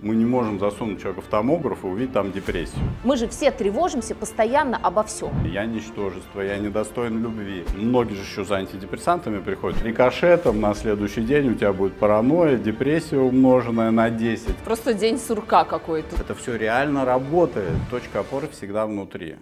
Мы не можем засунуть человека в томограф и увидеть там депрессию. Мы же все тревожимся постоянно обо всем. Я ничтожество, я недостоин любви. Многие же еще за антидепрессантами приходят. Рикошетом на следующий день у тебя будет паранойя, депрессия умноженная на 10. Просто день сурка какой-то. Это все реально работает. Точка опоры всегда внутри.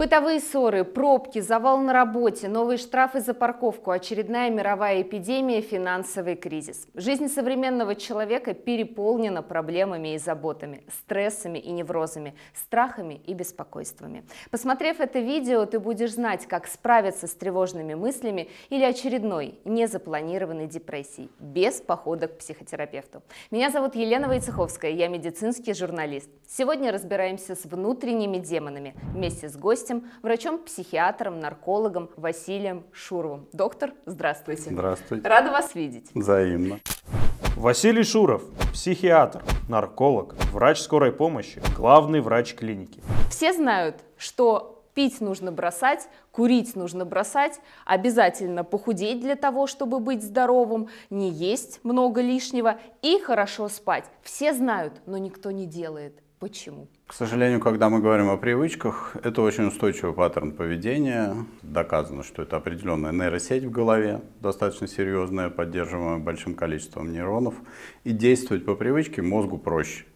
Бытовые ссоры, пробки, завал на работе, новые штрафы за парковку, очередная мировая эпидемия, финансовый кризис. Жизнь современного человека переполнена проблемами и заботами, стрессами и неврозами, страхами и беспокойствами. Посмотрев это видео, ты будешь знать, как справиться с тревожными мыслями или очередной незапланированной депрессией без похода к психотерапевту. Меня зовут Елена Войцеховская, я медицинский журналист. Сегодня разбираемся с внутренними демонами вместе с гостем гостем, врачом-психиатром, наркологом Василием Шуровым. Доктор, здравствуйте. Здравствуйте. Рада вас видеть. Взаимно. Василий Шуров, психиатр, нарколог, врач скорой помощи, главный врач клиники. Все знают, что пить нужно бросать, курить нужно бросать, обязательно похудеть для того, чтобы быть здоровым, не есть много лишнего и хорошо спать. Все знают, но никто не делает. Почему? К сожалению, когда мы говорим о привычках, это очень устойчивый паттерн поведения. Доказано, что это определенная нейросеть в голове, достаточно серьезная, поддерживаемая большим количеством нейронов. И действовать по привычке мозгу проще.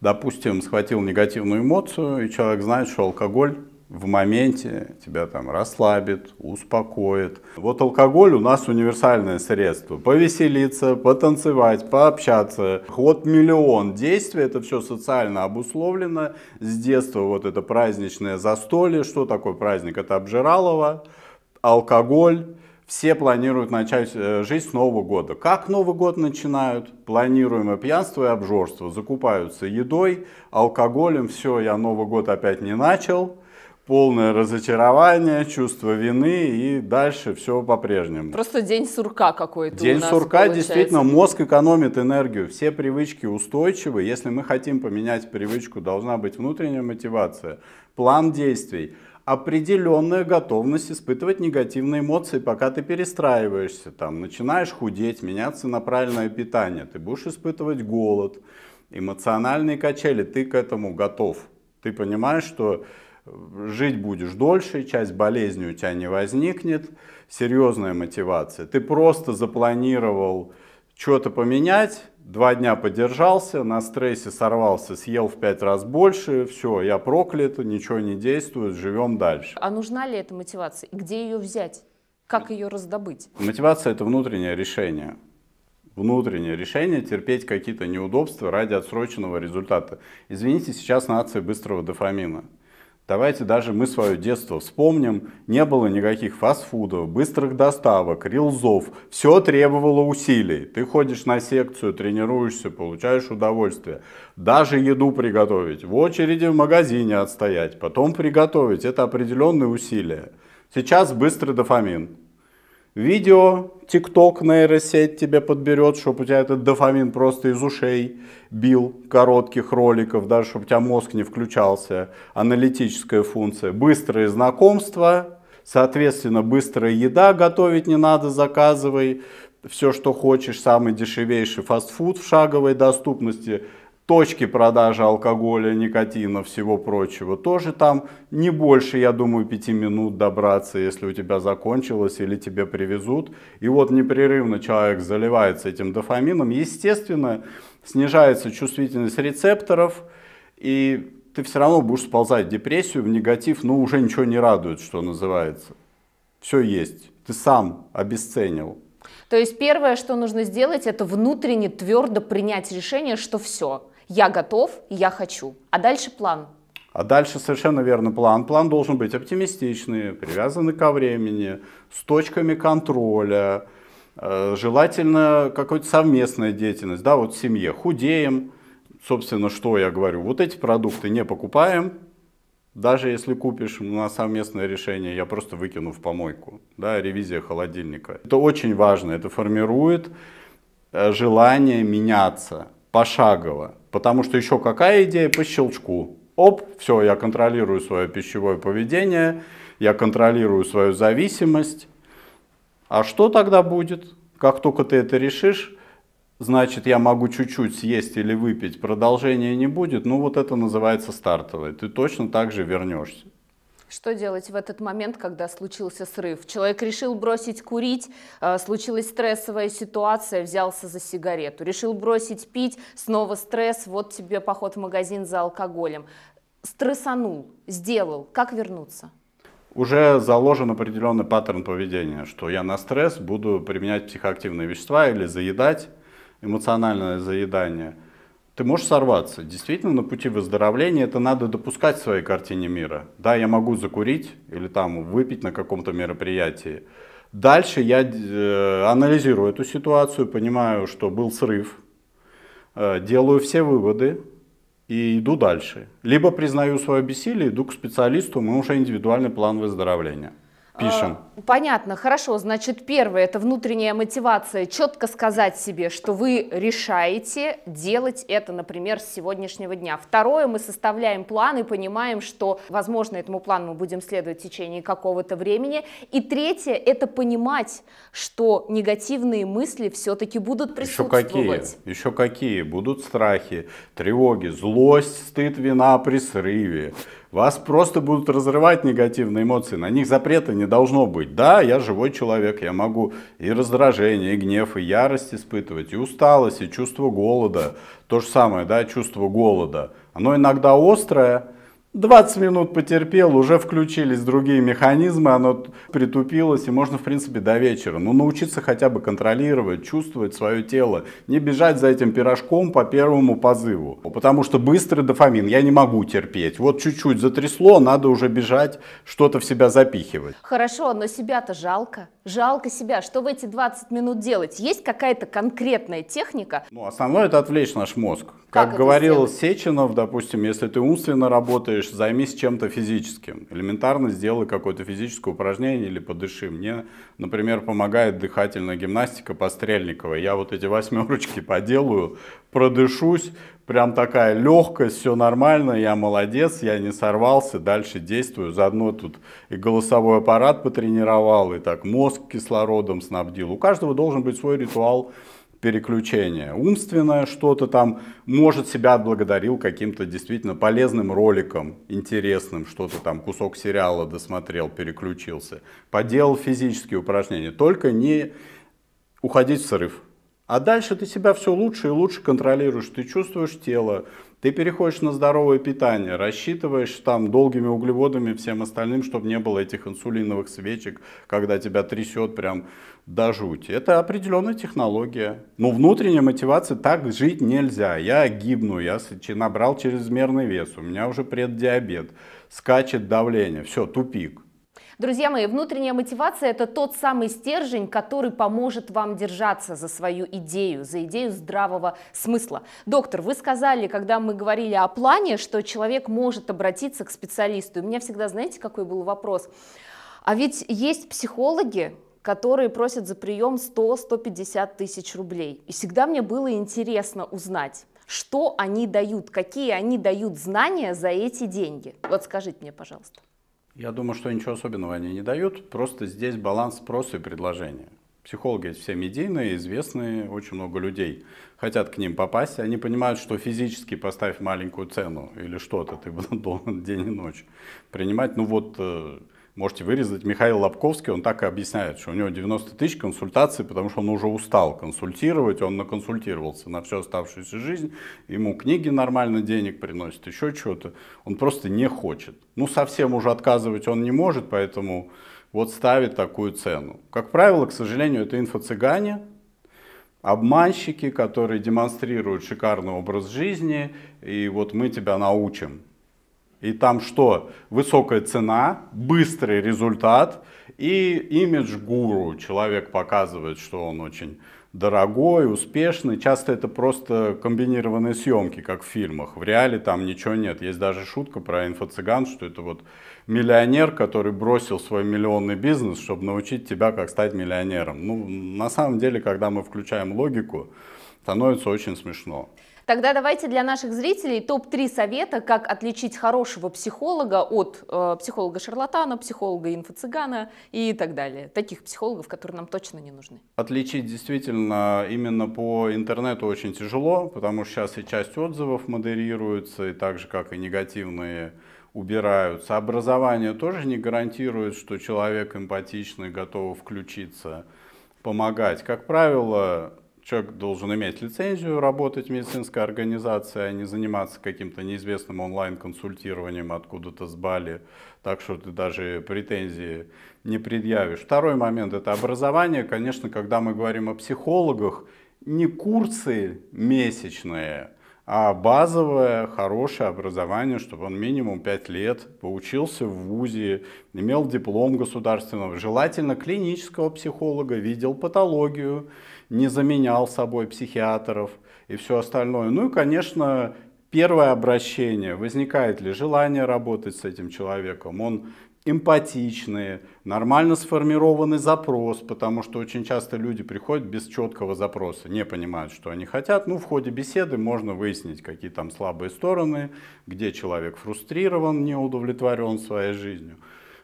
Допустим, схватил негативную эмоцию, и человек знает, что алкоголь в моменте тебя там расслабит, успокоит. Вот алкоголь у нас универсальное средство. Повеселиться, потанцевать, пообщаться. Вот миллион действий, это все социально обусловлено. С детства вот это праздничное застолье. Что такое праздник? Это обжиралово, алкоголь. Все планируют начать э, жизнь с Нового года. Как Новый год начинают? Планируемое пьянство и обжорство. Закупаются едой, алкоголем. Все, я Новый год опять не начал полное разочарование, чувство вины и дальше все по-прежнему. Просто день сурка какой-то. День у нас сурка получается. действительно мозг экономит энергию. Все привычки устойчивы. Если мы хотим поменять привычку, должна быть внутренняя мотивация, план действий определенная готовность испытывать негативные эмоции, пока ты перестраиваешься, там, начинаешь худеть, меняться на правильное питание, ты будешь испытывать голод, эмоциональные качели, ты к этому готов. Ты понимаешь, что жить будешь дольше, часть болезни у тебя не возникнет, серьезная мотивация. Ты просто запланировал что-то поменять, два дня подержался, на стрессе сорвался, съел в пять раз больше, все, я проклят, ничего не действует, живем дальше. А нужна ли эта мотивация? Где ее взять? Как ее раздобыть? Мотивация – это внутреннее решение внутреннее решение терпеть какие-то неудобства ради отсроченного результата. Извините, сейчас нация быстрого дофамина. Давайте даже мы свое детство вспомним. Не было никаких фастфудов, быстрых доставок, рилзов. Все требовало усилий. Ты ходишь на секцию, тренируешься, получаешь удовольствие. Даже еду приготовить, в очереди в магазине отстоять, потом приготовить. Это определенные усилия. Сейчас быстрый дофамин видео, ТикТок, нейросеть тебе подберет, чтобы у тебя этот дофамин просто из ушей бил, коротких роликов, даже чтобы у тебя мозг не включался, аналитическая функция. Быстрые знакомства, соответственно, быстрая еда, готовить не надо, заказывай все, что хочешь, самый дешевейший фастфуд в шаговой доступности – Точки продажи алкоголя, никотина, всего прочего тоже там не больше, я думаю, пяти минут добраться, если у тебя закончилось или тебе привезут. И вот непрерывно человек заливается этим дофамином. Естественно, снижается чувствительность рецепторов, и ты все равно будешь сползать в депрессию, в негатив, но уже ничего не радует, что называется. Все есть. Ты сам обесценил. То есть первое, что нужно сделать, это внутренне твердо принять решение, что все. Я готов, я хочу. А дальше план. А дальше совершенно верно план. План должен быть оптимистичный, привязанный ко времени, с точками контроля, э, желательно какая-то совместная деятельность, да, вот в семье худеем, собственно, что я говорю, вот эти продукты не покупаем, даже если купишь на совместное решение, я просто выкину в помойку, да, ревизия холодильника. Это очень важно, это формирует э, желание меняться пошагово, Потому что еще какая идея по щелчку? Оп, все, я контролирую свое пищевое поведение, я контролирую свою зависимость. А что тогда будет? Как только ты это решишь, значит, я могу чуть-чуть съесть или выпить, продолжения не будет. Ну вот это называется стартовое. Ты точно так же вернешься. Что делать в этот момент, когда случился срыв? Человек решил бросить курить, э, случилась стрессовая ситуация, взялся за сигарету. Решил бросить пить, снова стресс, вот тебе поход в магазин за алкоголем. Стрессанул, сделал. Как вернуться? уже заложен определенный паттерн поведения, что я на стресс буду применять психоактивные вещества или заедать, эмоциональное заедание ты можешь сорваться. Действительно, на пути выздоровления это надо допускать в своей картине мира. Да, я могу закурить или там выпить на каком-то мероприятии. Дальше я э, анализирую эту ситуацию, понимаю, что был срыв, э, делаю все выводы и иду дальше. Либо признаю свое бессилие, иду к специалисту, мы уже индивидуальный план выздоровления пишем. А, понятно, хорошо. Значит, первое это внутренняя мотивация. Четко сказать себе, что вы решаете делать это, например, с сегодняшнего дня. Второе, мы составляем план и понимаем, что, возможно, этому плану мы будем следовать в течение какого-то времени. И третье это понимать, что негативные мысли все-таки будут присутствовать. Еще какие? Еще какие? Будут страхи, тревоги, злость, стыд, вина при срыве вас просто будут разрывать негативные эмоции, на них запрета не должно быть. Да, я живой человек, я могу и раздражение, и гнев, и ярость испытывать, и усталость, и чувство голода. То же самое, да, чувство голода. Оно иногда острое, 20 минут потерпел, уже включились другие механизмы, оно притупилось, и можно, в принципе, до вечера. Но ну, научиться хотя бы контролировать, чувствовать свое тело, не бежать за этим пирожком по первому позыву. Потому что быстрый дофамин, я не могу терпеть. Вот чуть-чуть затрясло, надо уже бежать, что-то в себя запихивать. Хорошо, но себя-то жалко. Жалко себя. Что в эти 20 минут делать? Есть какая-то конкретная техника? Ну, основное это отвлечь наш мозг. Как, как говорил сделать? Сеченов, допустим, если ты умственно работаешь, говоришь, займись чем-то физическим. Элементарно сделай какое-то физическое упражнение или подыши. Мне, например, помогает дыхательная гимнастика по Стрельниковой. Я вот эти восьмерочки поделаю, продышусь, прям такая легкость, все нормально, я молодец, я не сорвался, дальше действую. Заодно тут и голосовой аппарат потренировал, и так мозг кислородом снабдил. У каждого должен быть свой ритуал переключение. Умственное что-то там, может, себя отблагодарил каким-то действительно полезным роликом, интересным, что-то там, кусок сериала досмотрел, переключился. Поделал физические упражнения, только не уходить в срыв. А дальше ты себя все лучше и лучше контролируешь, ты чувствуешь тело, ты переходишь на здоровое питание, рассчитываешь там долгими углеводами всем остальным, чтобы не было этих инсулиновых свечек, когда тебя трясет прям до жути. Это определенная технология. Но внутренняя мотивация так жить нельзя. Я гибну, я набрал чрезмерный вес, у меня уже преддиабет, скачет давление, все, тупик. Друзья мои, внутренняя мотивация – это тот самый стержень, который поможет вам держаться за свою идею, за идею здравого смысла. Доктор, вы сказали, когда мы говорили о плане, что человек может обратиться к специалисту. у меня всегда, знаете, какой был вопрос? А ведь есть психологи, которые просят за прием 100-150 тысяч рублей. И всегда мне было интересно узнать, что они дают, какие они дают знания за эти деньги. Вот скажите мне, пожалуйста. Я думаю, что ничего особенного они не дают. Просто здесь баланс спроса и предложения. Психологи все медийные, известные, очень много людей хотят к ним попасть. Они понимают, что физически поставь маленькую цену или что-то, ты должен день и ночь принимать. Ну вот э, можете вырезать, Михаил Лобковский, он так и объясняет, что у него 90 тысяч консультаций, потому что он уже устал консультировать, он наконсультировался на всю оставшуюся жизнь, ему книги нормально денег приносят, еще что то он просто не хочет. Ну, совсем уже отказывать он не может, поэтому вот ставит такую цену. Как правило, к сожалению, это инфо-цыгане, обманщики, которые демонстрируют шикарный образ жизни, и вот мы тебя научим. И там что? Высокая цена, быстрый результат и имидж гуру. Человек показывает, что он очень дорогой, успешный. Часто это просто комбинированные съемки, как в фильмах. В реале там ничего нет. Есть даже шутка про инфо-цыган, что это вот миллионер, который бросил свой миллионный бизнес, чтобы научить тебя, как стать миллионером. Ну, на самом деле, когда мы включаем логику, становится очень смешно. Тогда давайте для наших зрителей топ-3 совета, как отличить хорошего психолога от э, психолога-шарлатана, психолога-инфо-цыгана и так далее. Таких психологов, которые нам точно не нужны. Отличить действительно именно по интернету очень тяжело, потому что сейчас и часть отзывов модерируется, и так же, как и негативные убираются. Образование тоже не гарантирует, что человек эмпатичный, готов включиться, помогать. Как правило, человек должен иметь лицензию, работать в медицинской организации, а не заниматься каким-то неизвестным онлайн-консультированием откуда-то с Бали. Так что ты даже претензии не предъявишь. Второй момент – это образование. Конечно, когда мы говорим о психологах, не курсы месячные, а базовое, хорошее образование, чтобы он минимум 5 лет поучился в ВУЗе, имел диплом государственного, желательно клинического психолога, видел патологию, не заменял собой психиатров и все остальное. Ну и, конечно, первое обращение, возникает ли желание работать с этим человеком, он эмпатичные, нормально сформированный запрос, потому что очень часто люди приходят без четкого запроса, не понимают, что они хотят. Ну, в ходе беседы можно выяснить, какие там слабые стороны, где человек фрустрирован, не удовлетворен своей жизнью.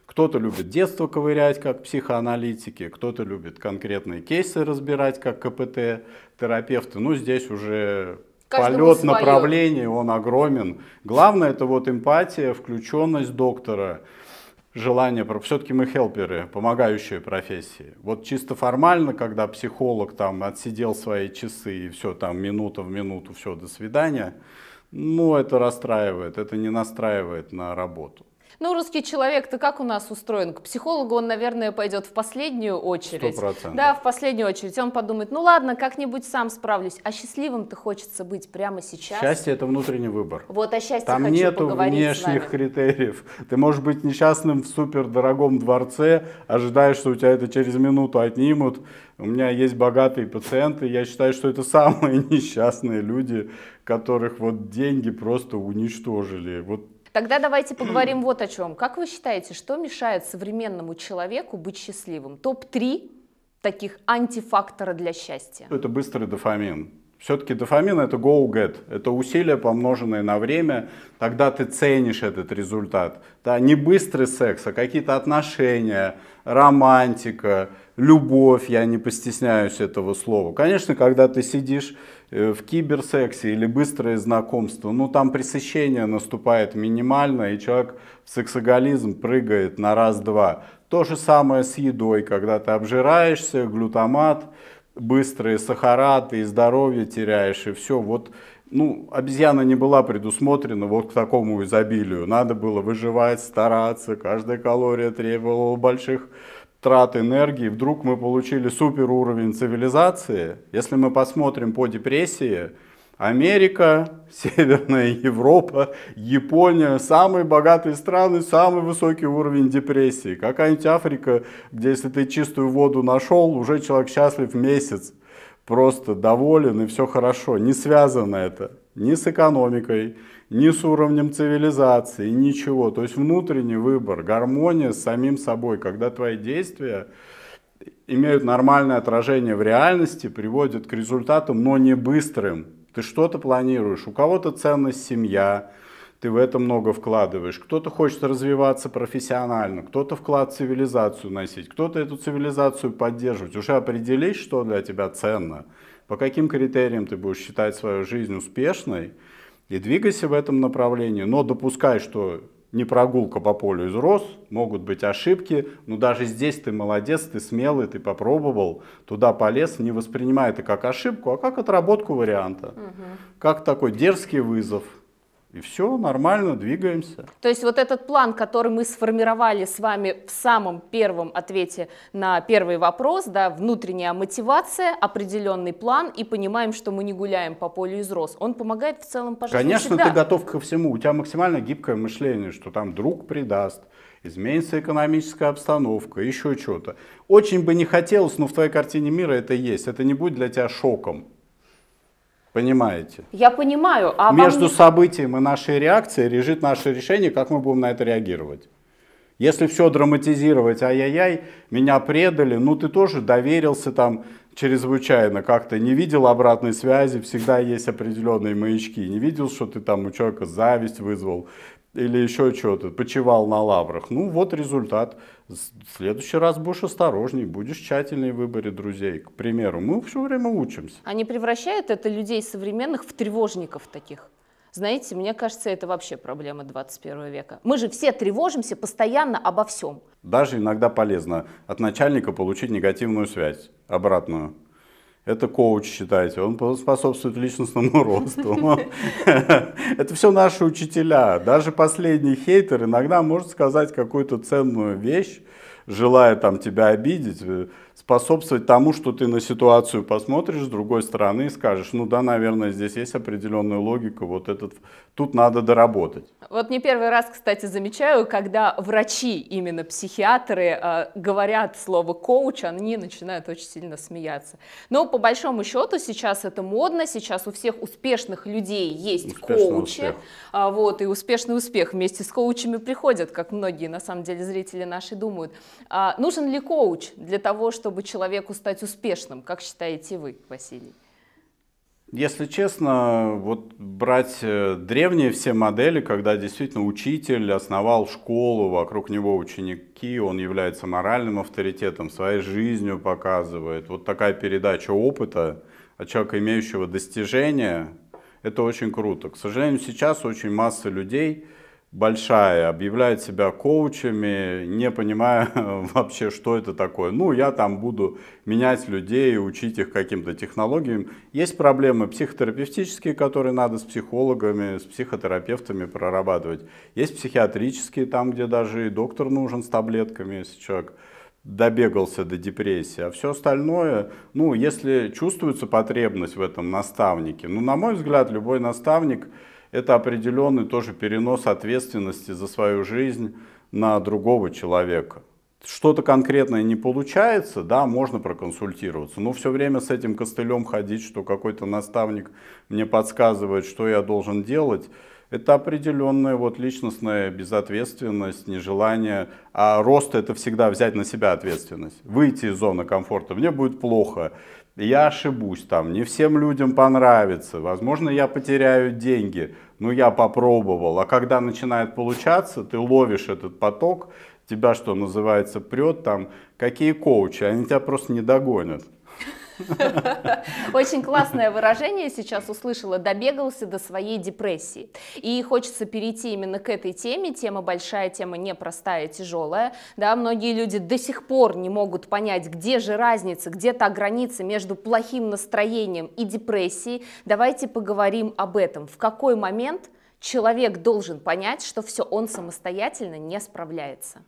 Кто-то любит детство ковырять, как психоаналитики, кто-то любит конкретные кейсы разбирать, как КПТ, терапевты. Ну, здесь уже Каждому полет свое. направлений, он огромен. Главное, это вот эмпатия, включенность доктора, желание, все-таки мы хелперы, помогающие профессии. Вот чисто формально, когда психолог там отсидел свои часы и все там минута в минуту, все, до свидания, ну это расстраивает, это не настраивает на работу. Ну, русский человек-то как у нас устроен? К психологу он, наверное, пойдет в последнюю очередь. 100%. Да, в последнюю очередь. Он подумает, ну ладно, как-нибудь сам справлюсь. А счастливым ты хочется быть прямо сейчас. Счастье – это внутренний выбор. Вот о счастье Там хочу нету внешних критериев. Ты можешь быть несчастным в супердорогом дворце, ожидаешь, что у тебя это через минуту отнимут. У меня есть богатые пациенты, я считаю, что это самые несчастные люди, которых вот деньги просто уничтожили. Вот Тогда давайте поговорим вот о чем. Как вы считаете, что мешает современному человеку быть счастливым? Топ-3 таких антифактора для счастья. Это быстрый дофамин. Все-таки дофамин это go-get, это усилия, помноженные на время, тогда ты ценишь этот результат. Да, не быстрый секс, а какие-то отношения, романтика, любовь, я не постесняюсь этого слова. Конечно, когда ты сидишь э, в киберсексе или быстрое знакомство, ну там пресыщение наступает минимально, и человек в сексоголизм прыгает на раз-два. То же самое с едой, когда ты обжираешься, глютамат, быстрые сахара, ты здоровье теряешь, и все. Вот ну, обезьяна не была предусмотрена вот к такому изобилию. Надо было выживать, стараться, каждая калория требовала больших трат энергии, вдруг мы получили супер уровень цивилизации. Если мы посмотрим по депрессии, Америка, Северная Европа, Япония, самые богатые страны, самый высокий уровень депрессии. Какая-нибудь Африка, где если ты чистую воду нашел, уже человек счастлив месяц, просто доволен и все хорошо. Не связано это ни с экономикой, ни с уровнем цивилизации, ничего. То есть внутренний выбор, гармония с самим собой, когда твои действия имеют нормальное отражение в реальности, приводят к результатам, но не быстрым. Ты что-то планируешь, у кого-то ценность семья, ты в это много вкладываешь. Кто-то хочет развиваться профессионально, кто-то вклад в цивилизацию носить, кто-то эту цивилизацию поддерживать. Уже определись, что для тебя ценно, по каким критериям ты будешь считать свою жизнь успешной – и двигайся в этом направлении, но допускай, что не прогулка по полю из роз, могут быть ошибки, но даже здесь ты молодец, ты смелый, ты попробовал, туда полез, не воспринимай это как ошибку, а как отработку варианта, угу. как такой дерзкий вызов. И все, нормально, двигаемся. То есть вот этот план, который мы сформировали с вами в самом первом ответе на первый вопрос, да, внутренняя мотивация, определенный план, и понимаем, что мы не гуляем по полю из роз, он помогает в целом по жизни Конечно, всегда. ты готов ко всему, у тебя максимально гибкое мышление, что там друг предаст, изменится экономическая обстановка, еще что-то. Очень бы не хотелось, но в твоей картине мира это есть, это не будет для тебя шоком. Понимаете? Я понимаю. А Между вам... событием и нашей реакцией лежит наше решение, как мы будем на это реагировать. Если все драматизировать, ай-яй-яй, меня предали, ну ты тоже доверился там чрезвычайно, как-то не видел обратной связи, всегда есть определенные маячки, не видел, что ты там у человека зависть вызвал, или еще что-то, почевал на лаврах. Ну вот результат. В следующий раз будешь осторожней, будешь тщательнее в выборе друзей. К примеру, мы все время учимся. они превращают это людей современных в тревожников таких? Знаете, мне кажется, это вообще проблема 21 века. Мы же все тревожимся постоянно обо всем. Даже иногда полезно от начальника получить негативную связь, обратную это коуч, считайте, он способствует личностному росту. Это все наши учителя. Даже последний хейтер иногда может сказать какую-то ценную вещь, желая там тебя обидеть, способствовать тому, что ты на ситуацию посмотришь с другой стороны и скажешь, ну да, наверное, здесь есть определенная логика, вот этот, тут надо доработать. Вот не первый раз, кстати, замечаю, когда врачи, именно психиатры, э, говорят слово коуч, они начинают очень сильно смеяться. Но по большому счету сейчас это модно, сейчас у всех успешных людей есть Успешный коучи, успех. А, вот, и успешный успех вместе с коучами приходят, как многие, на самом деле, зрители наши думают. Э, нужен ли коуч для того, чтобы чтобы человеку стать успешным? Как считаете вы, Василий? Если честно, вот брать э, древние все модели, когда действительно учитель основал школу, вокруг него ученики, он является моральным авторитетом, своей жизнью показывает. Вот такая передача опыта от человека, имеющего достижения, это очень круто. К сожалению, сейчас очень масса людей большая, объявляет себя коучами, не понимая вообще, что это такое. Ну, я там буду менять людей, учить их каким-то технологиям. Есть проблемы психотерапевтические, которые надо с психологами, с психотерапевтами прорабатывать. Есть психиатрические, там, где даже и доктор нужен с таблетками, если человек добегался до депрессии, а все остальное, ну, если чувствуется потребность в этом наставнике, ну, на мой взгляд, любой наставник – это определенный тоже перенос ответственности за свою жизнь на другого человека. Что-то конкретное не получается, да, можно проконсультироваться, но все время с этим костылем ходить, что какой-то наставник мне подсказывает, что я должен делать, это определенная вот личностная безответственность, нежелание. А рост это всегда взять на себя ответственность. Выйти из зоны комфорта. Мне будет плохо. Я ошибусь там. Не всем людям понравится. Возможно, я потеряю деньги ну я попробовал. А когда начинает получаться, ты ловишь этот поток, тебя, что называется, прет там, какие коучи, они тебя просто не догонят. Очень классное выражение сейчас услышала. Добегался до своей депрессии. И хочется перейти именно к этой теме. Тема большая, тема непростая, тяжелая. Да, многие люди до сих пор не могут понять, где же разница, где та граница между плохим настроением и депрессией. Давайте поговорим об этом. В какой момент человек должен понять, что все, он самостоятельно не справляется?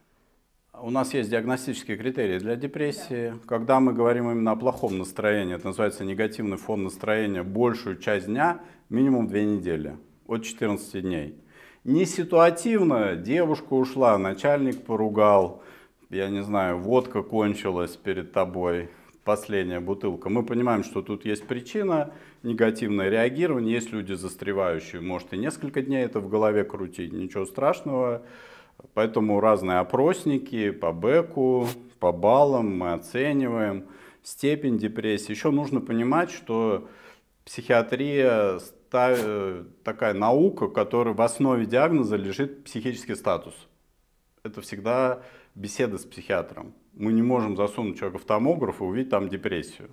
У нас есть диагностические критерии для депрессии. Да. Когда мы говорим именно о плохом настроении, это называется негативный фон настроения, большую часть дня, минимум две недели, от 14 дней. Не ситуативно, девушка ушла, начальник поругал, я не знаю, водка кончилась перед тобой, последняя бутылка. Мы понимаем, что тут есть причина, негативное реагирование, есть люди застревающие, может и несколько дней это в голове крутить, ничего страшного. Поэтому разные опросники по бэку, по баллам мы оцениваем степень депрессии. Еще нужно понимать, что психиатрия э, такая наука, которая в основе диагноза лежит психический статус. Это всегда беседа с психиатром. Мы не можем засунуть человека в томограф и увидеть там депрессию.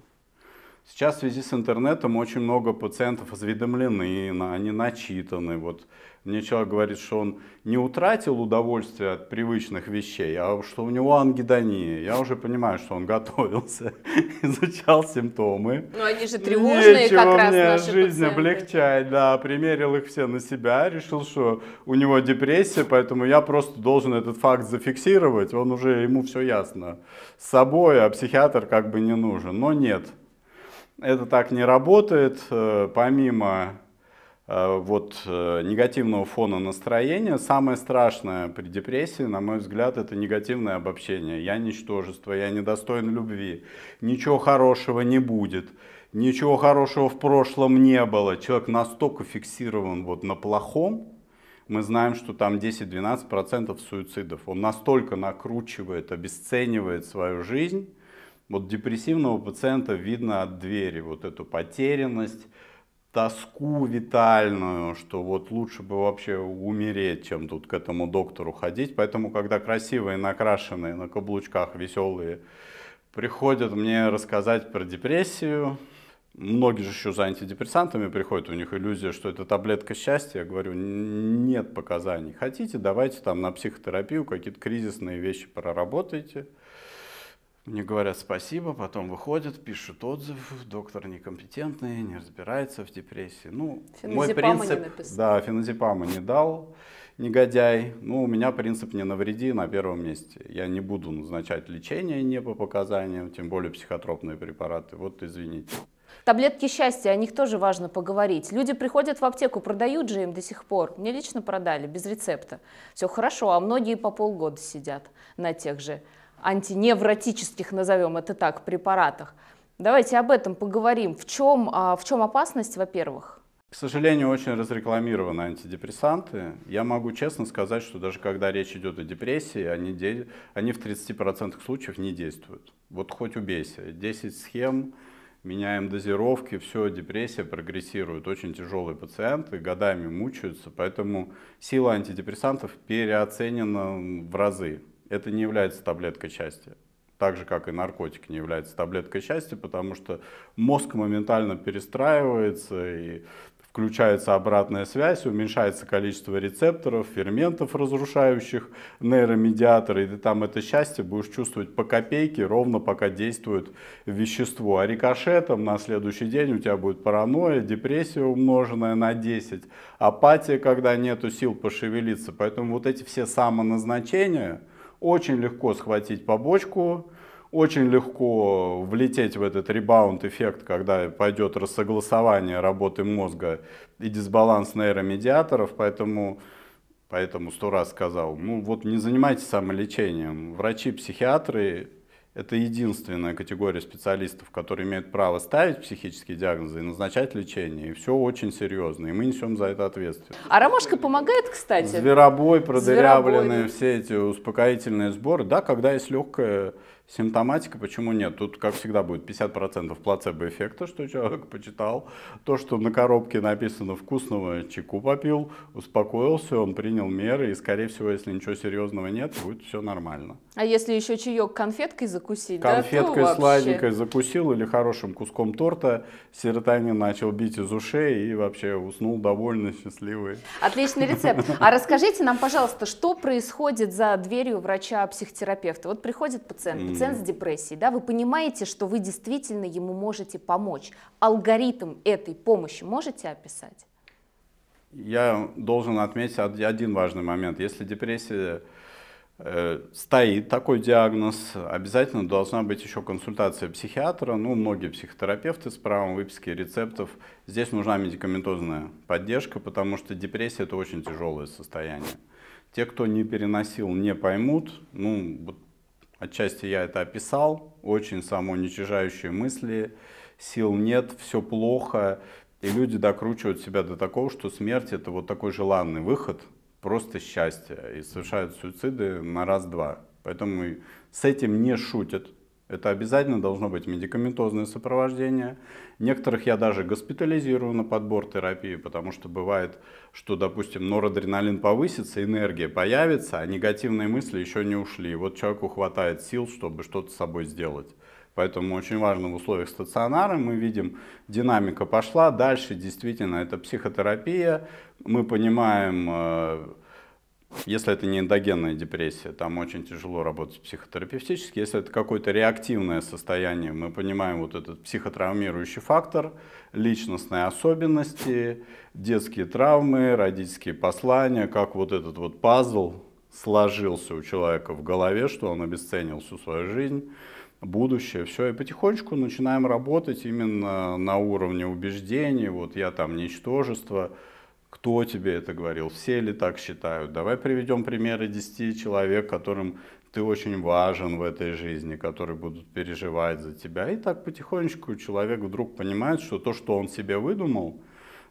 Сейчас в связи с интернетом очень много пациентов осведомлены, они начитаны. Вот мне человек говорит, что он не утратил удовольствие от привычных вещей, а что у него ангидония. Я уже понимаю, что он готовился, изучал симптомы. Ну, они же тревожные Нечего как раз мне наши жизнь пациенты. облегчать, да. Примерил их все на себя, решил, что у него депрессия, поэтому я просто должен этот факт зафиксировать. Он уже, ему все ясно с собой, а психиатр как бы не нужен. Но нет, это так не работает. Э, помимо э, вот э, негативного фона настроения, самое страшное при депрессии, на мой взгляд, это негативное обобщение. Я ничтожество, я недостоин любви, ничего хорошего не будет, ничего хорошего в прошлом не было. Человек настолько фиксирован вот на плохом, мы знаем, что там 10-12% суицидов. Он настолько накручивает, обесценивает свою жизнь, вот депрессивного пациента видно от двери вот эту потерянность, тоску витальную, что вот лучше бы вообще умереть, чем тут к этому доктору ходить. Поэтому, когда красивые, накрашенные, на каблучках, веселые, приходят мне рассказать про депрессию, Многие же еще за антидепрессантами приходят, у них иллюзия, что это таблетка счастья. Я говорю, нет показаний. Хотите, давайте там на психотерапию какие-то кризисные вещи проработайте. Мне говорят спасибо, потом выходят, пишут отзыв, доктор некомпетентный, не разбирается в депрессии. Ну, мой принцип, не написал. да, феназепама не дал, негодяй. Ну, у меня принцип не навреди на первом месте. Я не буду назначать лечение не по показаниям, тем более психотропные препараты. Вот извините. Таблетки счастья, о них тоже важно поговорить. Люди приходят в аптеку, продают же им до сих пор. Мне лично продали, без рецепта. Все хорошо, а многие по полгода сидят на тех же антиневротических, назовем это так, препаратах. Давайте об этом поговорим. В чем, а, в чем опасность, во-первых? К сожалению, очень разрекламированы антидепрессанты. Я могу честно сказать, что даже когда речь идет о депрессии, они, де... они в 30% случаев не действуют. Вот хоть убейся. 10 схем, меняем дозировки, все, депрессия прогрессирует. Очень тяжелые пациенты, годами мучаются, поэтому сила антидепрессантов переоценена в разы это не является таблеткой счастья. Так же, как и наркотик не является таблеткой счастья, потому что мозг моментально перестраивается и включается обратная связь, уменьшается количество рецепторов, ферментов, разрушающих нейромедиаторы, и ты там это счастье будешь чувствовать по копейке, ровно пока действует вещество. А рикошетом на следующий день у тебя будет паранойя, депрессия умноженная на 10, апатия, когда нету сил пошевелиться. Поэтому вот эти все самоназначения – очень легко схватить побочку, очень легко влететь в этот ребаунд-эффект, когда пойдет рассогласование работы мозга и дисбаланс нейромедиаторов, поэтому, поэтому сто раз сказал, ну вот не занимайтесь самолечением, врачи-психиатры это единственная категория специалистов, которые имеют право ставить психические диагнозы и назначать лечение. И все очень серьезно, и мы несем за это ответственность. А ромашка помогает, кстати? Зверобой, продырявленные Зверобой. все эти успокоительные сборы. Да, когда есть легкая Симптоматика, почему нет? Тут, как всегда, будет 50% плацебо-эффекта, что человек почитал. То, что на коробке написано «вкусного чеку попил», успокоился, он принял меры, и, скорее всего, если ничего серьезного нет, будет все нормально. А если еще чаек конфеткой закусить, Конфеткой да, сладенькой закусил или хорошим куском торта, серотонин начал бить из ушей и вообще уснул довольно счастливый. Отличный рецепт. А расскажите нам, пожалуйста, что происходит за дверью врача-психотерапевта? Вот приходит пациент, пациент пациент с депрессией, да, вы понимаете, что вы действительно ему можете помочь. Алгоритм этой помощи можете описать? Я должен отметить один важный момент. Если депрессия э, стоит такой диагноз, обязательно должна быть еще консультация психиатра, ну, многие психотерапевты с правом выписки рецептов. Здесь нужна медикаментозная поддержка, потому что депрессия – это очень тяжелое состояние. Те, кто не переносил, не поймут, ну, Отчасти я это описал, очень самоуничижающие мысли, сил нет, все плохо, и люди докручивают себя до такого, что смерть это вот такой желанный выход, просто счастье, и совершают суициды на раз-два. Поэтому с этим не шутят, это обязательно должно быть медикаментозное сопровождение. Некоторых я даже госпитализирую на подбор терапии, потому что бывает, что, допустим, норадреналин повысится, энергия появится, а негативные мысли еще не ушли. И вот человеку хватает сил, чтобы что-то с собой сделать. Поэтому очень важно в условиях стационара мы видим, динамика пошла, дальше действительно это психотерапия, мы понимаем, э, если это не эндогенная депрессия, там очень тяжело работать психотерапевтически. Если это какое-то реактивное состояние, мы понимаем вот этот психотравмирующий фактор, личностные особенности, детские травмы, родительские послания, как вот этот вот пазл сложился у человека в голове, что он обесценил всю свою жизнь, будущее, все. И потихонечку начинаем работать именно на уровне убеждений, вот я там ничтожество, кто тебе это говорил? Все ли так считают? Давай приведем примеры 10 человек, которым ты очень важен в этой жизни, которые будут переживать за тебя. И так потихонечку человек вдруг понимает, что то, что он себе выдумал,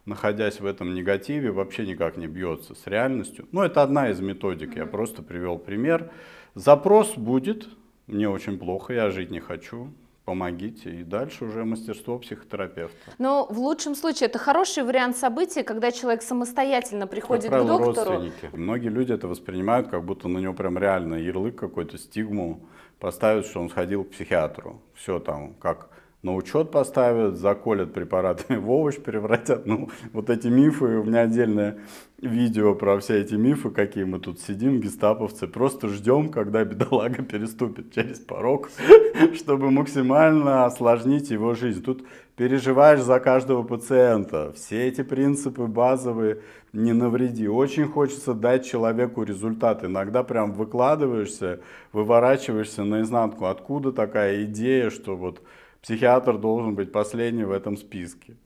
находясь в этом негативе, вообще никак не бьется с реальностью. Но ну, это одна из методик, я просто привел пример. Запрос будет, мне очень плохо, я жить не хочу, помогите. И дальше уже мастерство психотерапевта. Но в лучшем случае это хороший вариант события, когда человек самостоятельно приходит как правило, к доктору. родственники. Многие люди это воспринимают, как будто на него прям реально ярлык какой-то, стигму поставят, что он сходил к психиатру. Все там, как на учет поставят, заколят препаратами в овощ, превратят. Ну, вот эти мифы, у меня отдельное видео про все эти мифы, какие мы тут сидим, гестаповцы, просто ждем, когда бедолага переступит через порог, чтобы максимально осложнить его жизнь. Тут переживаешь за каждого пациента, все эти принципы базовые, не навреди. Очень хочется дать человеку результат, иногда прям выкладываешься, выворачиваешься наизнанку, откуда такая идея, что вот психиатр должен быть последний в этом списке.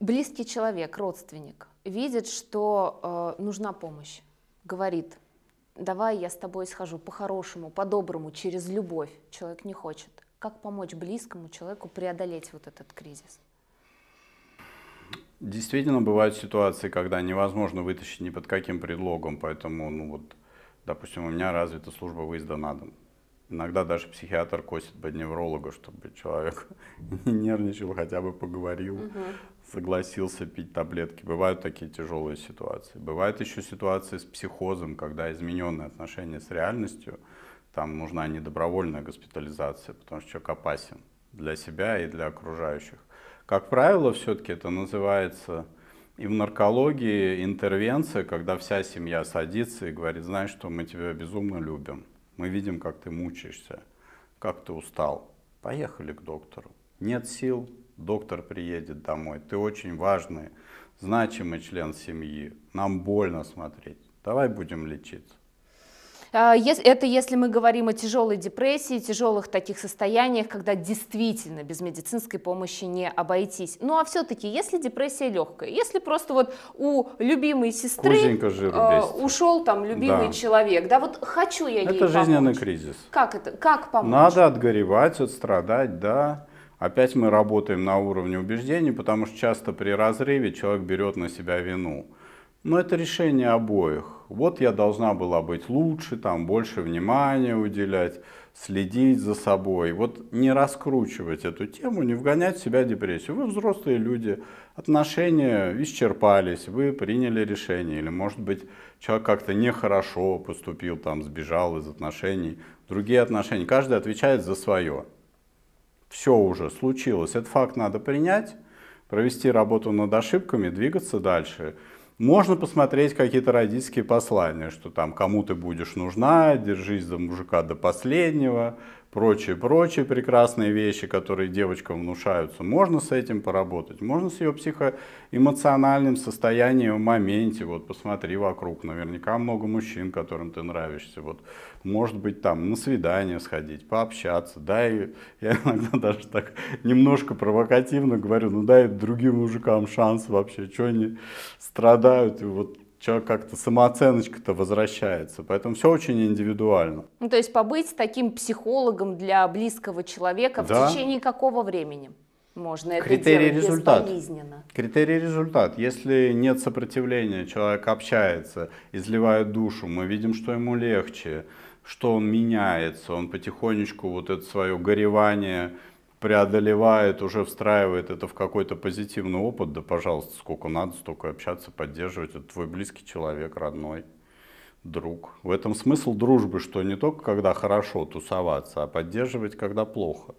Близкий человек, родственник, видит, что э, нужна помощь, говорит, давай я с тобой схожу по-хорошему, по-доброму, через любовь. Человек не хочет. Как помочь близкому человеку преодолеть вот этот кризис? Действительно, бывают ситуации, когда невозможно вытащить ни под каким предлогом, поэтому, ну вот, допустим, у меня развита служба выезда на дом. Иногда даже психиатр косит под невролога, чтобы человек не нервничал, хотя бы поговорил, угу. согласился пить таблетки. Бывают такие тяжелые ситуации. Бывают еще ситуации с психозом, когда измененное отношение с реальностью, там нужна недобровольная госпитализация, потому что человек опасен для себя и для окружающих. Как правило, все-таки это называется и в наркологии интервенция, когда вся семья садится и говорит, знаешь что, мы тебя безумно любим мы видим, как ты мучаешься, как ты устал. Поехали к доктору. Нет сил, доктор приедет домой. Ты очень важный, значимый член семьи. Нам больно смотреть. Давай будем лечиться. А, это если мы говорим о тяжелой депрессии, тяжелых таких состояниях, когда действительно без медицинской помощи не обойтись. Ну а все-таки, если депрессия легкая, если просто вот у любимой сестры а, ушел там любимый да. человек, да, вот хочу я это ей Это жизненный помочь. кризис. Как это? Как помочь? Надо отгоревать, отстрадать, да. Опять мы работаем на уровне убеждений, потому что часто при разрыве человек берет на себя вину. Но это решение обоих. Вот я должна была быть лучше, там больше внимания уделять, следить за собой. Вот не раскручивать эту тему, не вгонять в себя в депрессию. Вы взрослые люди, отношения исчерпались, вы приняли решение. Или, может быть, человек как-то нехорошо поступил, там сбежал из отношений. Другие отношения. Каждый отвечает за свое. Все уже случилось. Этот факт надо принять, провести работу над ошибками, двигаться дальше. Можно посмотреть какие-то родительские послания, что там кому ты будешь нужна, держись за мужика до последнего, прочие-прочие прекрасные вещи, которые девочкам внушаются. Можно с этим поработать, можно с ее психоэмоциональным состоянием в моменте. Вот посмотри вокруг, наверняка много мужчин, которым ты нравишься. Вот, может быть, там на свидание сходить, пообщаться. Да, и я иногда даже так немножко провокативно говорю, ну дай другим мужикам шанс вообще, что они страдают. И вот человек как-то самооценочка-то возвращается. Поэтому все очень индивидуально. Ну, то есть побыть таким психологом для близкого человека да. в течение какого времени? Можно Критерий это результат. Критерий результат. Если нет сопротивления, человек общается, изливает душу, мы видим, что ему легче, что он меняется, он потихонечку вот это свое горевание, преодолевает, уже встраивает это в какой-то позитивный опыт, да, пожалуйста, сколько надо, столько общаться, поддерживать. Это твой близкий человек, родной друг. В этом смысл дружбы, что не только когда хорошо тусоваться, а поддерживать, когда плохо.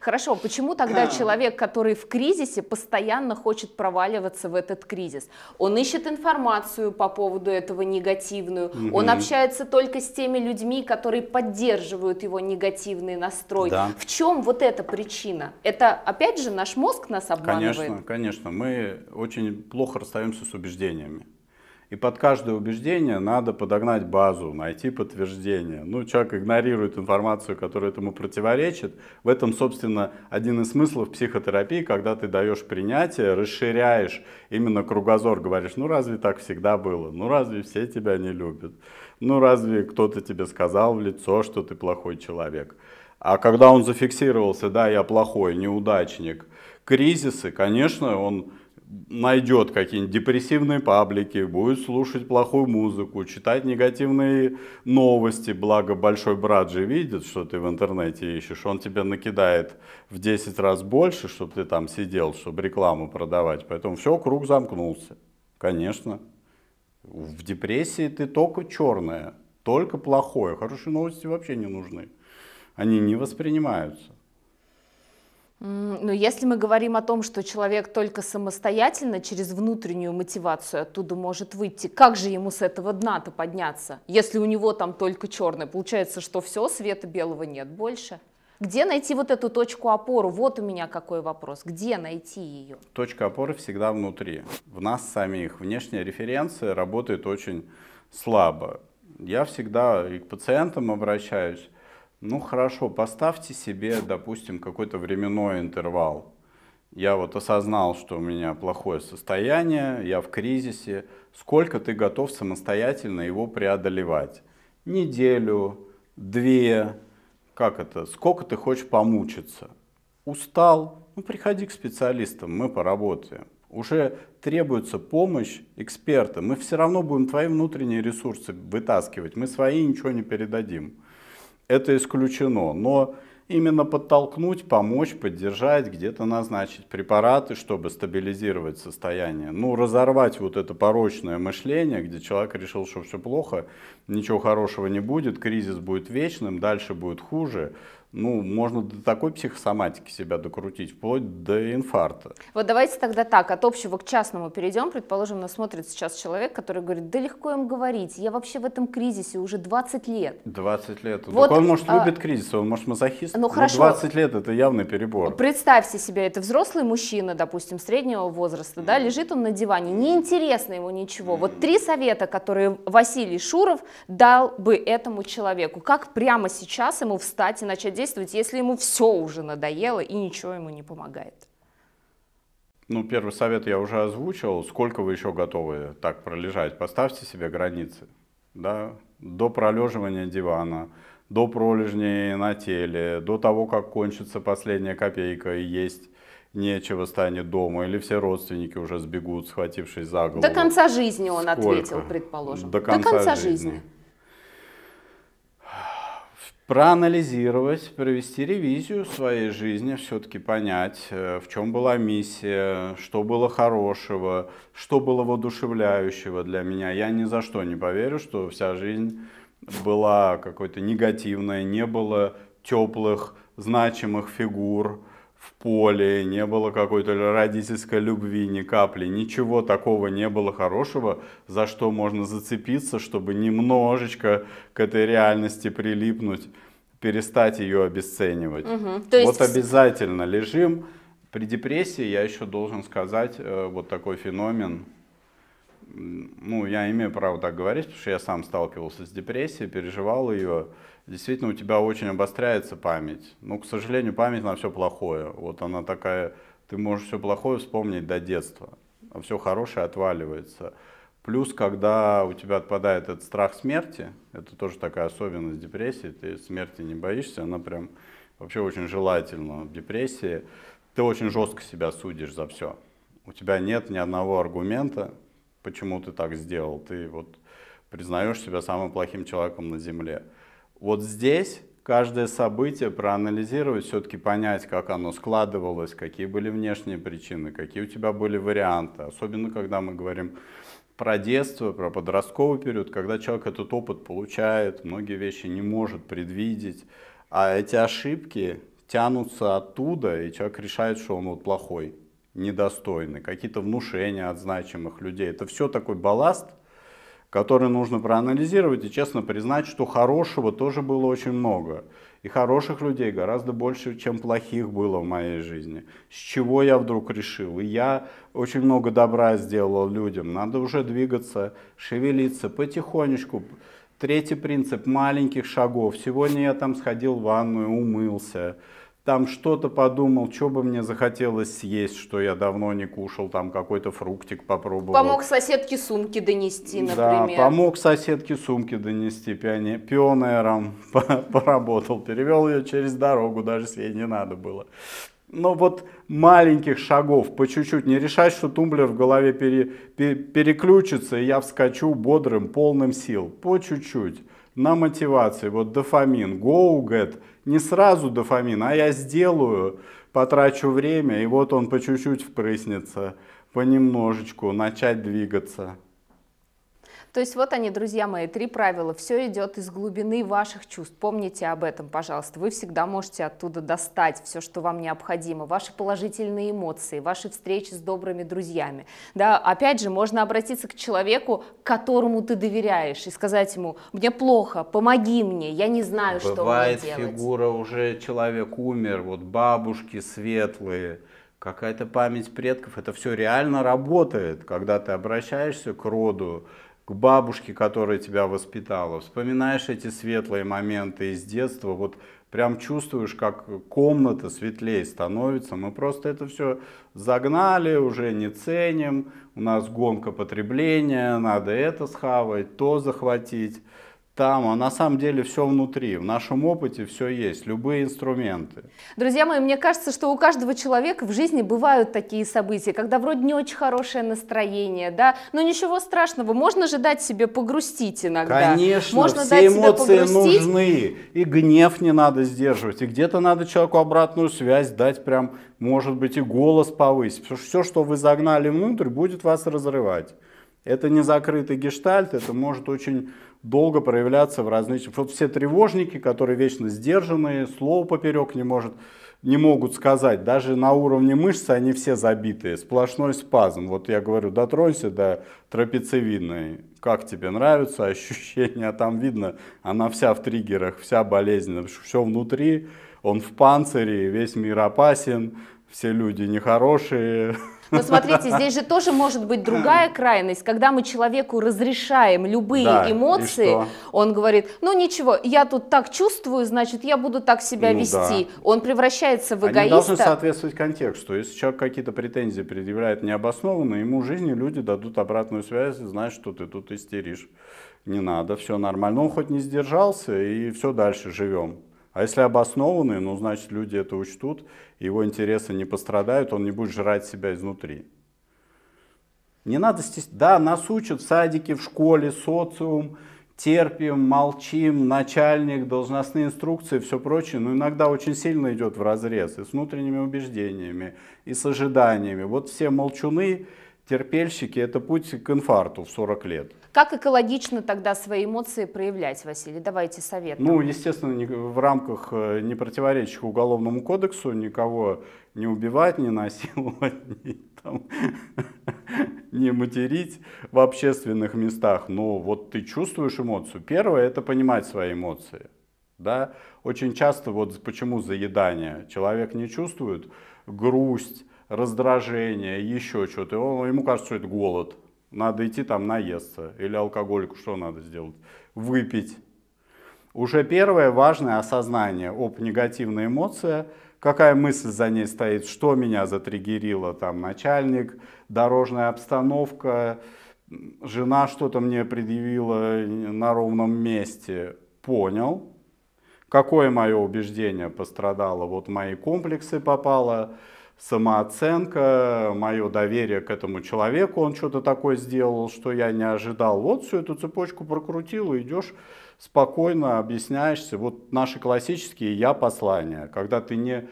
Хорошо, а почему тогда человек, который в кризисе, постоянно хочет проваливаться в этот кризис? Он ищет информацию по поводу этого негативную, угу. он общается только с теми людьми, которые поддерживают его негативный настрой. Да. В чем вот эта причина? Это, опять же, наш мозг нас обманывает? Конечно, конечно. Мы очень плохо расстаемся с убеждениями. И под каждое убеждение надо подогнать базу, найти подтверждение. Ну, человек игнорирует информацию, которая этому противоречит. В этом, собственно, один из смыслов психотерапии, когда ты даешь принятие, расширяешь именно кругозор, говоришь, ну разве так всегда было, ну разве все тебя не любят, ну разве кто-то тебе сказал в лицо, что ты плохой человек. А когда он зафиксировался, да, я плохой, неудачник, кризисы, конечно, он найдет какие-нибудь депрессивные паблики, будет слушать плохую музыку, читать негативные новости, благо большой брат же видит, что ты в интернете ищешь, он тебя накидает в 10 раз больше, чтобы ты там сидел, чтобы рекламу продавать, поэтому все, круг замкнулся, конечно. В депрессии ты только черное, только плохое, хорошие новости вообще не нужны, они не воспринимаются. Но если мы говорим о том, что человек только самостоятельно через внутреннюю мотивацию оттуда может выйти, как же ему с этого дна-то подняться, если у него там только черное? Получается, что все, света белого нет больше. Где найти вот эту точку опоры? Вот у меня какой вопрос. Где найти ее? Точка опоры всегда внутри, в нас самих. Внешняя референция работает очень слабо. Я всегда и к пациентам обращаюсь ну хорошо, поставьте себе, допустим, какой-то временной интервал. Я вот осознал, что у меня плохое состояние, я в кризисе. Сколько ты готов самостоятельно его преодолевать? Неделю, две, как это, сколько ты хочешь помучиться? Устал? Ну приходи к специалистам, мы поработаем. Уже требуется помощь эксперта. Мы все равно будем твои внутренние ресурсы вытаскивать, мы свои ничего не передадим это исключено. Но именно подтолкнуть, помочь, поддержать, где-то назначить препараты, чтобы стабилизировать состояние. Ну, разорвать вот это порочное мышление, где человек решил, что все плохо, ничего хорошего не будет, кризис будет вечным, дальше будет хуже ну, можно до такой психосоматики себя докрутить, вплоть до инфаркта. Вот давайте тогда так, от общего к частному перейдем. Предположим, нас смотрит сейчас человек, который говорит, да легко им говорить, я вообще в этом кризисе уже 20 лет. 20 лет. Вот, так он, может, а... любит кризис, он, может, мазохист. Ну, ну хорошо. 20 лет – это явный перебор. Представьте себе, это взрослый мужчина, допустим, среднего возраста, mm. да, лежит он на диване, неинтересно ему ничего. Mm. Вот три совета, которые Василий Шуров дал бы этому человеку. Как прямо сейчас ему встать и начать действовать, если ему все уже надоело и ничего ему не помогает? Ну, первый совет я уже озвучил. Сколько вы еще готовы так пролежать? Поставьте себе границы. Да? До пролеживания дивана, до пролежней на теле, до того, как кончится последняя копейка и есть нечего станет дома, или все родственники уже сбегут, схватившись за голову. До конца жизни он Сколько? ответил, предположим. До конца, До конца жизни. жизни проанализировать, провести ревизию своей жизни, все-таки понять, э, в чем была миссия, что было хорошего, что было воодушевляющего для меня. Я ни за что не поверю, что вся жизнь была какой-то негативной, не было теплых, значимых фигур, в поле, не было какой-то родительской любви ни капли, ничего такого не было хорошего, за что можно зацепиться, чтобы немножечко к этой реальности прилипнуть, перестать ее обесценивать. Угу. есть... Вот обязательно лежим. При депрессии я еще должен сказать э, вот такой феномен ну, я имею право так говорить, потому что я сам сталкивался с депрессией, переживал ее. Действительно, у тебя очень обостряется память. но ну, к сожалению, память на все плохое. Вот она такая, ты можешь все плохое вспомнить до детства, а все хорошее отваливается. Плюс, когда у тебя отпадает этот страх смерти, это тоже такая особенность депрессии, ты смерти не боишься, она прям вообще очень желательна в депрессии. Ты очень жестко себя судишь за все. У тебя нет ни одного аргумента, почему ты так сделал, ты вот признаешь себя самым плохим человеком на Земле. Вот здесь каждое событие проанализировать, все-таки понять, как оно складывалось, какие были внешние причины, какие у тебя были варианты. Особенно, когда мы говорим про детство, про подростковый период, когда человек этот опыт получает, многие вещи не может предвидеть, а эти ошибки тянутся оттуда, и человек решает, что он вот плохой недостойны, какие-то внушения от значимых людей. Это все такой балласт, который нужно проанализировать и честно признать, что хорошего тоже было очень много. И хороших людей гораздо больше, чем плохих было в моей жизни. С чего я вдруг решил? И я очень много добра сделал людям. Надо уже двигаться, шевелиться потихонечку. Третий принцип маленьких шагов. Сегодня я там сходил в ванную, умылся там что-то подумал, что бы мне захотелось съесть, что я давно не кушал, там какой-то фруктик попробовал. Помог соседке сумки донести, например. Да, помог соседке сумки донести пионе, пионером, поработал, перевел ее через дорогу, даже если ей не надо было. Но вот маленьких шагов, по чуть-чуть, не решать, что тумблер в голове пере, пере, переключится, и я вскочу бодрым, полным сил, по чуть-чуть, на мотивации, вот дофамин, go get – не сразу дофамин, а я сделаю, потрачу время, и вот он по чуть-чуть впрыснется, понемножечку начать двигаться. То есть вот они, друзья мои, три правила. Все идет из глубины ваших чувств. Помните об этом, пожалуйста. Вы всегда можете оттуда достать все, что вам необходимо. Ваши положительные эмоции, ваши встречи с добрыми друзьями. Да, опять же, можно обратиться к человеку, которому ты доверяешь, и сказать ему, мне плохо, помоги мне, я не знаю, Бывает что мне делать. Бывает фигура уже человек умер, вот бабушки светлые, какая-то память предков, это все реально работает, когда ты обращаешься к роду, к бабушке, которая тебя воспитала, вспоминаешь эти светлые моменты из детства, вот прям чувствуешь, как комната светлее становится. Мы просто это все загнали, уже не ценим, у нас гонка потребления, надо это схавать, то захватить там, а на самом деле все внутри, в нашем опыте все есть, любые инструменты. Друзья мои, мне кажется, что у каждого человека в жизни бывают такие события, когда вроде не очень хорошее настроение, да, но ничего страшного, можно же дать себе погрустить иногда. Конечно, можно все дать эмоции погрустить. нужны, и гнев не надо сдерживать, и где-то надо человеку обратную связь дать прям, может быть, и голос повысить, потому что все, что вы загнали внутрь, будет вас разрывать. Это не закрытый гештальт, это может очень долго проявляться в различных... Вот все тревожники, которые вечно сдержанные, слово поперек не может не могут сказать, даже на уровне мышцы они все забитые, сплошной спазм. Вот я говорю, дотронься до трапециевидной, как тебе нравится ощущение, а там видно, она вся в триггерах, вся болезненная, все внутри, он в панцире, весь мир опасен, все люди нехорошие, но смотрите, здесь же тоже может быть другая крайность, когда мы человеку разрешаем любые да, эмоции, он говорит, ну ничего, я тут так чувствую, значит, я буду так себя ну, вести. Да. Он превращается в эгоиста. Они должны соответствовать контексту. Если человек какие-то претензии предъявляет необоснованно, ему в жизни люди дадут обратную связь, и знают, что ты тут истеришь. Не надо, все нормально. Он хоть не сдержался, и все дальше живем. А если обоснованные, ну, значит, люди это учтут, его интересы не пострадают, он не будет жрать себя изнутри. Не надо стесняться. Да, нас учат в садике, в школе, социум, терпим, молчим, начальник, должностные инструкции, все прочее, но иногда очень сильно идет в разрез и с внутренними убеждениями, и с ожиданиями. Вот все молчуны, терпельщики, это путь к инфаркту в 40 лет. Как экологично тогда свои эмоции проявлять, Василий? Давайте совет. Ну, естественно, в рамках э, не противоречащих уголовному кодексу никого не убивать, не насиловать, не, там, не материть в общественных местах. Но вот ты чувствуешь эмоцию. Первое – это понимать свои эмоции. Да? Очень часто вот почему заедание. Человек не чувствует грусть, раздражение, еще что-то. Он, ему кажется, что это голод. Надо идти там наесться. Или алкоголику что надо сделать? Выпить. Уже первое важное осознание об негативной эмоции, какая мысль за ней стоит, что меня затриггерило, там начальник, дорожная обстановка, жена что-то мне предъявила на ровном месте. Понял, какое мое убеждение пострадало, вот мои комплексы попало, самооценка, мое доверие к этому человеку, он что-то такое сделал, что я не ожидал. Вот всю эту цепочку прокрутил и идешь спокойно объясняешься. Вот наши классические «я» послания, когда ты не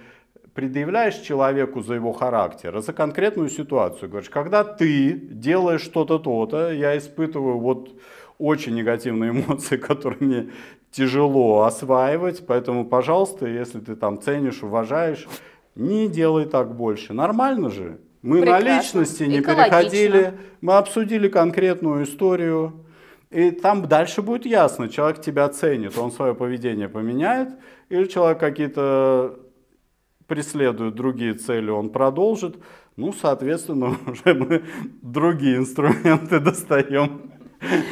предъявляешь человеку за его характер, а за конкретную ситуацию. Говоришь, когда ты делаешь что-то то-то, я испытываю вот очень негативные эмоции, которые мне тяжело осваивать, поэтому, пожалуйста, если ты там ценишь, уважаешь, не делай так больше. Нормально же? Мы Прекрасно. на личности не переходили, мы обсудили конкретную историю. И там дальше будет ясно, человек тебя ценит, он свое поведение поменяет, или человек какие-то преследует другие цели, он продолжит. Ну, соответственно, уже мы другие инструменты достаем.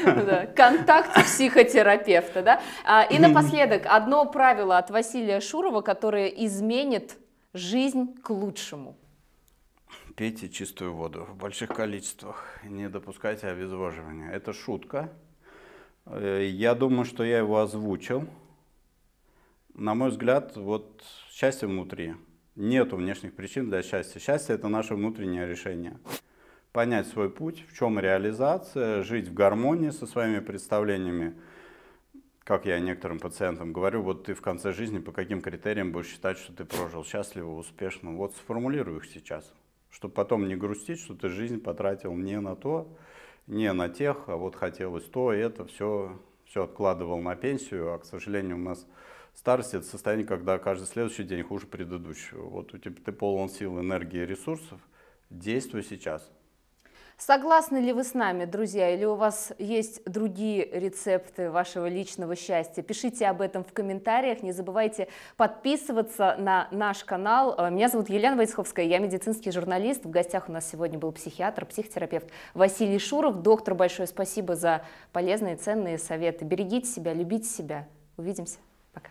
Да. Контакт психотерапевта, да? А, и напоследок, одно правило от Василия Шурова, которое изменит Жизнь к лучшему. Пейте чистую воду в больших количествах. Не допускайте обезвоживания. Это шутка. Э, я думаю, что я его озвучил. На мой взгляд, вот счастье внутри. Нету внешних причин для счастья. Счастье – это наше внутреннее решение. Понять свой путь, в чем реализация, жить в гармонии со своими представлениями – как я некоторым пациентам говорю, вот ты в конце жизни по каким критериям будешь считать, что ты прожил счастливо, успешно, вот сформулируй их сейчас, чтобы потом не грустить, что ты жизнь потратил не на то, не на тех, а вот хотелось то, и это все, все откладывал на пенсию, а, к сожалению, у нас старость – это состояние, когда каждый следующий день хуже предыдущего. Вот у тебя ты полон сил, энергии, ресурсов, действуй сейчас – Согласны ли вы с нами, друзья, или у вас есть другие рецепты вашего личного счастья? Пишите об этом в комментариях, не забывайте подписываться на наш канал. Э, меня зовут Елена Войцховская, я медицинский журналист. В гостях у нас сегодня был психиатр, психотерапевт Василий Шуров. Доктор, большое спасибо за полезные, ценные советы. Берегите себя, любите себя. Увидимся. Пока.